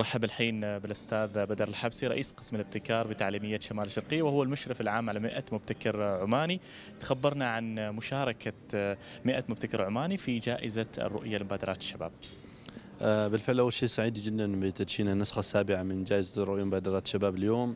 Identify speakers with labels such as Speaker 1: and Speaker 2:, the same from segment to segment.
Speaker 1: رحب الحين بالاستاذ بدر الحبسي رئيس قسم الابتكار بتعليميه شمال الشرقيه وهو المشرف العام على 100 مبتكر عماني تخبرنا عن مشاركه 100 مبتكر عماني في جائزه الرؤيه لمبادرات الشباب آه، بالفعل أول شيء سعيد جدا بتدشين النسخة السابعة من جائزة رؤية مبادرات شباب اليوم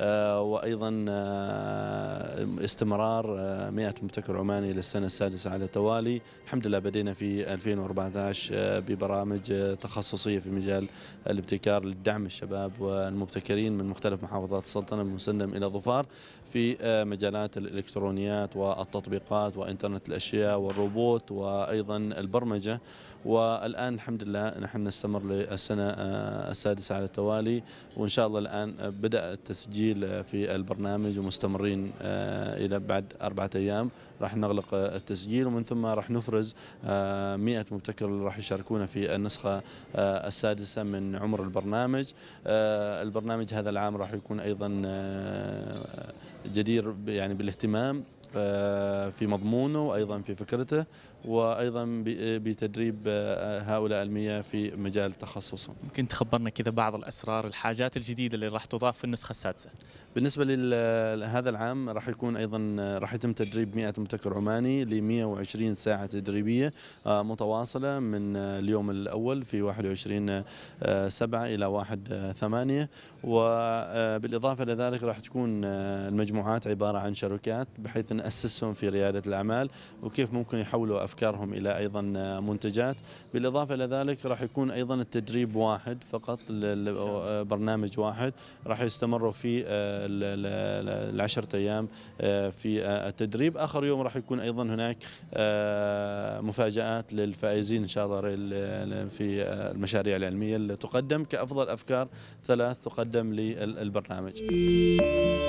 Speaker 1: آه، وأيضا آه، استمرار 100 مبتكر عماني للسنة السادسة على التوالي الحمد لله بدينا في 2014 ببرامج تخصصية في مجال الابتكار لدعم الشباب والمبتكرين من مختلف محافظات السلطنة من مسندم إلى ظفار في مجالات الإلكترونيات والتطبيقات وإنترنت الأشياء والروبوت وأيضا البرمجة والآن الحمد لله نحن نستمر للسنة آه، السادسة على التوالي وإن شاء الله الآن آه، بدأ التسجيل آه، في البرنامج ومستمرين إلى بعد أربعة أيام راح نغلق التسجيل ومن ثم راح نفرز 100 مبتكر اللي راح يشاركونا في النسخة السادسة من عمر البرنامج البرنامج هذا العام راح يكون أيضا جدير يعني بالاهتمام آه، في مضمونه وايضا في فكرته وايضا آه، بتدريب آه، هؤلاء المياه في مجال تخصصهم. ممكن تخبرنا كذا بعض الاسرار الحاجات الجديده اللي راح تضاف في النسخه السادسه. بالنسبه لهذا العام راح يكون ايضا راح يتم تدريب 100 مبتكر عماني ل 120 ساعه تدريبيه متواصله من اليوم الاول في 21 7 الى 1 8 وبالاضافه الى ذلك راح تكون المجموعات عباره عن شركات بحيث ان نأسسهم في ريادة الأعمال وكيف ممكن يحولوا أفكارهم إلى أيضا منتجات بالإضافة إلى ذلك راح يكون أيضا التدريب واحد فقط برنامج واحد راح يستمروا في العشرة آه، أيام آه، في آه، التدريب آخر يوم راح يكون أيضا هناك مفاجآت للفائزين إن شاء الله في المشاريع العلمية اللي تقدم كأفضل أفكار ثلاث تقدم للبرنامج